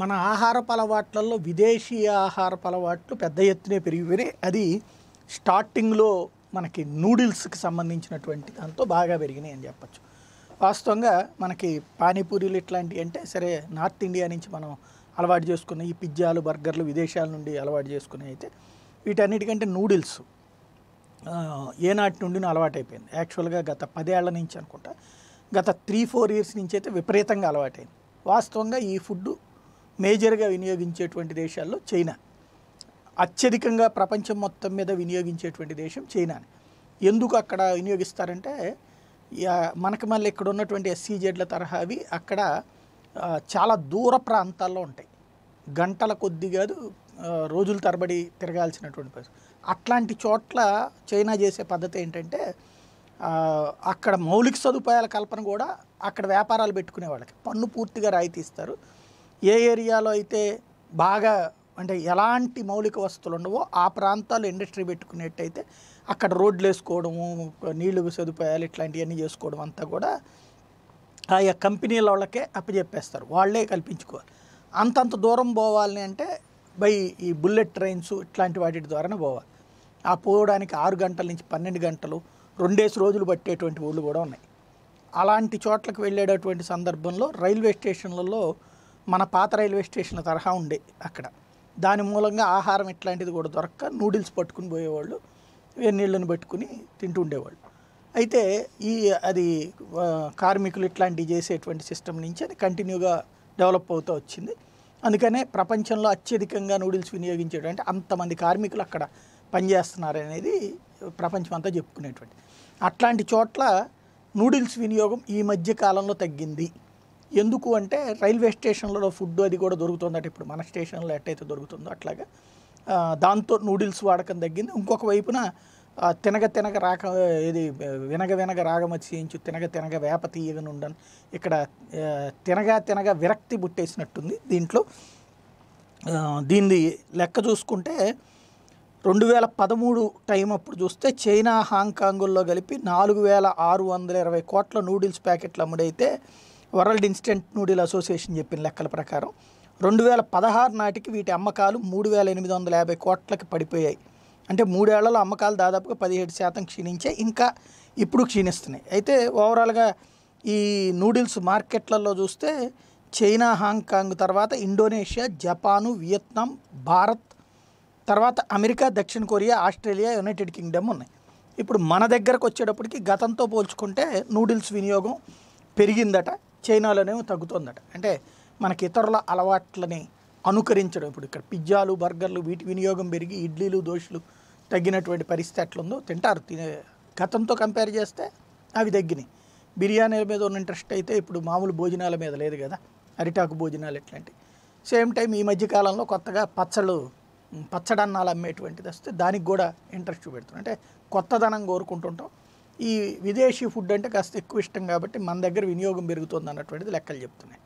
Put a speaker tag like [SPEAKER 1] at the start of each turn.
[SPEAKER 1] మన ఆహారపు అలవాట్లలో విదేశీ ఆహారపు అలవాట్లు పెద్ద ఎత్తున పెరిగిపోయి అది స్టార్టింగ్లో మనకి నూడిల్స్కి సంబంధించినటువంటి దాంతో బాగా పెరిగినాయి అని చెప్పచ్చు వాస్తవంగా మనకి పానీపూరీలు ఇట్లాంటివి అంటే సరే నార్త్ ఇండియా నుంచి మనం అలవాటు చేసుకున్న ఈ పిజ్జాలు బర్గర్లు విదేశాల నుండి అలవాటు చేసుకునే అయితే వీటన్నిటికంటే నూడిల్స్ ఏనాటి నుండి అలవాటైపోయింది యాక్చువల్గా గత పదేళ్ల నుంచి అనుకుంటా గత త్రీ ఫోర్ ఇయర్స్ నుంచి అయితే విపరీతంగా అలవాటైంది వాస్తవంగా ఈ ఫుడ్ మేజర్గా వినియోగించేటువంటి దేశాల్లో చైనా అత్యధికంగా ప్రపంచం మొత్తం మీద వినియోగించేటువంటి దేశం చైనాని ఎందుకు అక్కడ వినియోగిస్తారంటే మనకి మళ్ళీ ఇక్కడ ఉన్నటువంటి ఎస్సీజెడ్ల తరహా అవి అక్కడ చాలా దూర ప్రాంతాల్లో ఉంటాయి గంటల కొద్ది కాదు రోజుల తరబడి తిరగాల్సినటువంటి పరిస్థితి అట్లాంటి చోట్ల చైనా చేసే పద్ధతి ఏంటంటే అక్కడ మౌలిక సదుపాయాల కల్పన కూడా అక్కడ వ్యాపారాలు పెట్టుకునే వాళ్ళకి పన్ను పూర్తిగా రాయితీస్తారు ఇస్తారు ఏ ఏరియాలో అయితే బాగా అంటే ఎలాంటి మౌలిక వసతులు ఉండవో ఆ ప్రాంతాలు ఇండస్ట్రీ పెట్టుకునేట్టయితే అక్కడ రోడ్లు వేసుకోవడము నీళ్లు సదుపాయాలు ఇట్లాంటివన్నీ చేసుకోవడం అంతా కూడా ఆయా కంపెనీల వాళ్ళకే అప్పచెప్పేస్తారు వాళ్ళే కల్పించుకోవాలి అంతంత దూరం పోవాలని అంటే బై ఈ బుల్లెట్ ట్రైన్స్ ఇట్లాంటి వాటి ద్వారానే పోవాలి ఆ పోవడానికి ఆరు గంటల నుంచి పన్నెండు గంటలు రెండేసి రోజులు పట్టేటువంటి ఊళ్ళు కూడా ఉన్నాయి అలాంటి చోట్లకు వెళ్ళేటటువంటి సందర్భంలో రైల్వే స్టేషన్లలో మన పాత రైల్వే స్టేషన్ల తరహా ఉండే అక్కడ దాని మూలంగా ఆహారం ఇట్లాంటిది కూడా దొరక్క నూడిల్స్ పట్టుకుని పోయేవాళ్ళు నీళ్ళని పెట్టుకుని తింటూ ఉండేవాళ్ళు అయితే ఈ అది కార్మికులు ఇట్లాంటివి చేసేటువంటి సిస్టమ్ నుంచి అది కంటిన్యూగా డెవలప్ అవుతూ వచ్చింది అందుకనే ప్రపంచంలో అత్యధికంగా నూడిల్స్ వినియోగించేటువంటి అంతమంది కార్మికులు అక్కడ పనిచేస్తున్నారనేది ప్రపంచం అంతా చెప్పుకునేటువంటి అట్లాంటి చోట్ల నూడిల్స్ వినియోగం ఈ మధ్య కాలంలో తగ్గింది ఎందుకు అంటే రైల్వే స్టేషన్లలో ఫుడ్ అది కూడా దొరుకుతుందట ఇప్పుడు మన స్టేషన్లో ఎట్టయితే దొరుకుతుందో అట్లాగా దాంతో నూడిల్స్ వాడకం తగ్గింది ఇంకొక వైపున తినగ తినగ రాక ఇది వినగ వినగ రాగమచ్చేయించు తినగ తినగ వేప తీయగా ఉండను ఇక్కడ తినగా తినగా విరక్తి పుట్టేసినట్టుంది దీంట్లో దీన్ని లెక్క చూసుకుంటే రెండు వేల పదమూడు టైం అప్పుడు చూస్తే చైనా హాంకాంగుల్లో కలిపి నాలుగు వేల ఆరు వందల ఇరవై కోట్ల నూడిల్స్ ప్యాకెట్లు అమ్ముడైతే వరల్డ్ ఇన్స్టెంట్ నూడిల్ అసోసియేషన్ చెప్పిన లెక్కల ప్రకారం రెండు వేల పదహారు నాటికి వీటి అమ్మకాలు మూడు వేల ఎనిమిది వందల యాభై కోట్లకి పడిపోయాయి అంటే మూడేళ్లలో అమ్మకాలు దాదాపుగా పదిహేడు శాతం క్షీణించే ఇంకా ఇప్పుడు క్షీణిస్తున్నాయి అయితే ఓవరాల్గా ఈ నూడిల్స్ మార్కెట్లలో చూస్తే చైనా హాంకాంగ్ తర్వాత ఇండోనేషియా జపాను వియత్నాం భారత్ తర్వాత అమెరికా దక్షిణ కొరియా ఆస్ట్రేలియా యునైటెడ్ కింగ్డమ్ ఉన్నాయి ఇప్పుడు మన దగ్గరకు వచ్చేటప్పటికి గతంతో పోల్చుకుంటే నూడిల్స్ వినియోగం పెరిగిందట చైనాలోనేమో తగ్గుతుందట అంటే మనకి ఇతరుల అలవాట్లని అనుకరించడం ఇప్పుడు ఇక్కడ పిజ్జాలు బర్గర్లు వీటి వినియోగం పెరిగి ఇడ్లీలు దోశలు తగ్గినటువంటి పరిస్థితి ఎట్లుందో తింటారు తినే గతంతో కంపేర్ చేస్తే అవి తగ్గినాయి బిర్యానీల మీద ఉన్న ఇంట్రెస్ట్ అయితే ఇప్పుడు మామూలు భోజనాల మీద లేదు కదా అరిటాకు భోజనాలు ఇట్లాంటివి సేమ్ టైం ఈ మధ్యకాలంలో కొత్తగా పచ్చళ్ళు పచ్చడన్నాలు అమ్మేటువంటిది వస్తే దానికి కూడా ఇంట్రెస్ట్ చూపెడుతున్నాం అంటే కొత్తదనం కోరుకుంటుంటాం ఈ విదేశీ ఫుడ్ అంటే కాస్త ఎక్కువ ఇష్టం కాబట్టి మన దగ్గర వినియోగం పెరుగుతుంది అన్నటువంటిది లెక్కలు చెప్తున్నాయి